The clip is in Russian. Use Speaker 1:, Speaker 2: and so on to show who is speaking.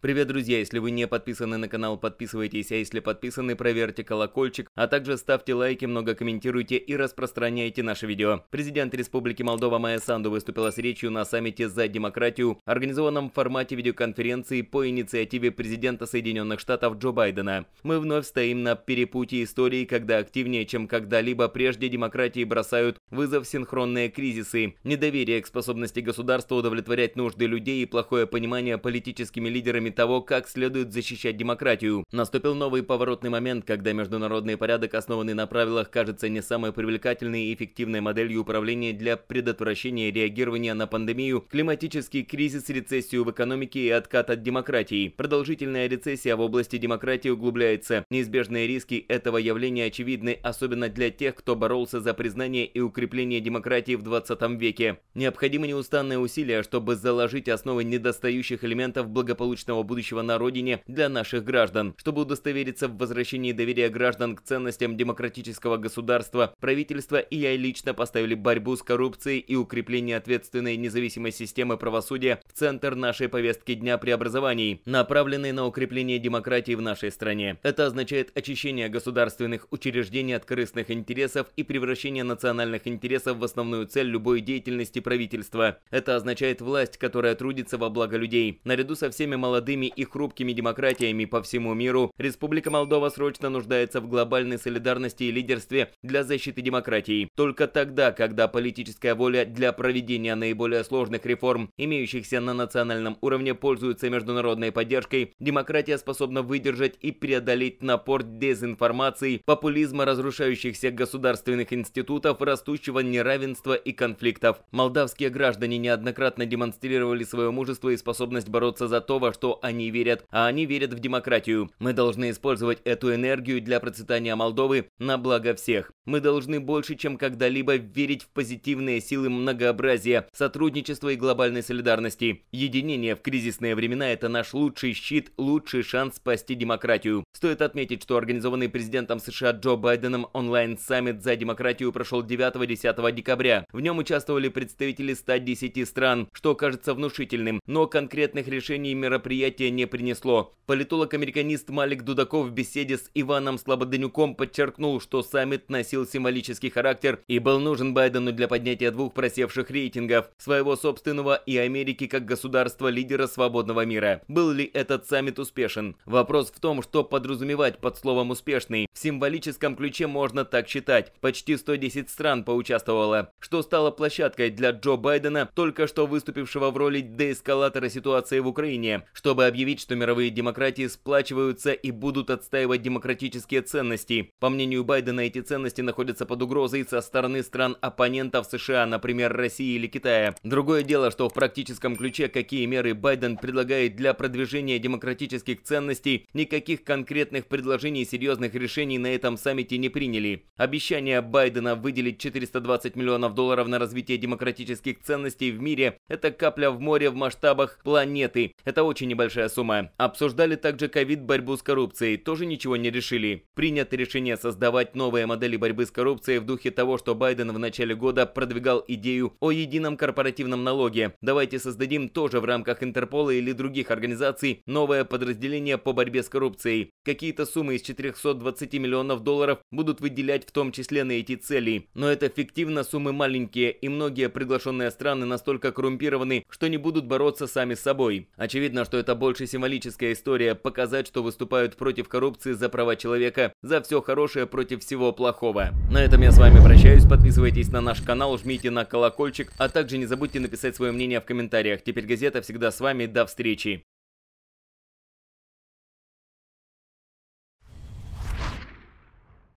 Speaker 1: Привет, друзья! Если вы не подписаны на канал, подписывайтесь, а если подписаны, проверьте колокольчик, а также ставьте лайки, много комментируйте и распространяйте наше видео. Президент Республики Молдова Майя Санду выступила с речью на саммите «За демократию», организованном в формате видеоконференции по инициативе президента Соединенных Штатов Джо Байдена. Мы вновь стоим на перепутье истории, когда активнее, чем когда-либо прежде демократии бросают вызов синхронные кризисы, недоверие к способности государства удовлетворять нужды людей и плохое понимание политическими лидерами примерами того, как следует защищать демократию. Наступил новый поворотный момент, когда международный порядок, основанный на правилах, кажется не самой привлекательной и эффективной моделью управления для предотвращения реагирования на пандемию, климатический кризис, рецессию в экономике и откат от демократии. Продолжительная рецессия в области демократии углубляется. Неизбежные риски этого явления очевидны, особенно для тех, кто боролся за признание и укрепление демократии в 20 веке. Необходимы неустанные усилия, чтобы заложить основы недостающих элементов благополучного прекрасного будущего на родине для наших граждан. Чтобы удостовериться в возвращении доверия граждан к ценностям демократического государства, правительство и я лично поставили борьбу с коррупцией и укрепление ответственной независимой системы правосудия в центр нашей повестки дня преобразований, направленной на укрепление демократии в нашей стране. Это означает очищение государственных учреждений от корыстных интересов и превращение национальных интересов в основную цель любой деятельности правительства. Это означает власть, которая трудится во благо людей. Наряду со всеми молодыми молодыми и хрупкими демократиями по всему миру, Республика Молдова срочно нуждается в глобальной солидарности и лидерстве для защиты демократии. Только тогда, когда политическая воля для проведения наиболее сложных реформ, имеющихся на национальном уровне, пользуется международной поддержкой, демократия способна выдержать и преодолеть напор дезинформации, популизма разрушающихся государственных институтов, растущего неравенства и конфликтов. Молдавские граждане неоднократно демонстрировали свое мужество и способность бороться за то, во что они верят, а они верят в демократию. Мы должны использовать эту энергию для процветания Молдовы на благо всех. Мы должны больше, чем когда-либо верить в позитивные силы многообразия, сотрудничества и глобальной солидарности. Единение в кризисные времена – это наш лучший щит, лучший шанс спасти демократию. Стоит отметить, что организованный президентом США Джо Байденом онлайн-саммит за демократию прошел 9-10 декабря. В нем участвовали представители 110 стран, что кажется внушительным, но конкретных решений и мероприятий мероприятие не принесло. Политолог-американист Малик Дудаков в беседе с Иваном Слободенюком подчеркнул, что саммит носил символический характер и был нужен Байдену для поднятия двух просевших рейтингов – своего собственного и Америки как государства-лидера свободного мира. Был ли этот саммит успешен? Вопрос в том, что подразумевать под словом «успешный». В символическом ключе можно так считать. Почти 110 стран поучаствовало, что стало площадкой для Джо Байдена, только что выступившего в роли деэскалатора ситуации в Украине, чтобы чтобы объявить, что мировые демократии сплачиваются и будут отстаивать демократические ценности. По мнению Байдена, эти ценности находятся под угрозой со стороны стран-оппонентов США, например, России или Китая. Другое дело, что в практическом ключе, какие меры Байден предлагает для продвижения демократических ценностей, никаких конкретных предложений и серьезных решений на этом саммите не приняли. Обещание Байдена выделить 420 миллионов долларов на развитие демократических ценностей в мире – это капля в море в масштабах планеты. Это очень небольшой большая сумма. Обсуждали также ковид, борьбу с коррупцией, тоже ничего не решили. Принято решение создавать новые модели борьбы с коррупцией в духе того, что Байден в начале года продвигал идею о едином корпоративном налоге. Давайте создадим тоже в рамках Интерпола или других организаций новое подразделение по борьбе с коррупцией. Какие-то суммы из 420 миллионов долларов будут выделять в том числе на эти цели. Но это фиктивно суммы маленькие, и многие приглашенные страны настолько коррумпированы, что не будут бороться сами с собой. Очевидно, что это это больше символическая история, показать, что выступают против коррупции за права человека, за все хорошее против всего плохого. На этом я с вами прощаюсь, подписывайтесь на наш канал, жмите на колокольчик, а также не забудьте написать свое мнение в комментариях. Теперь газета всегда с вами, до встречи!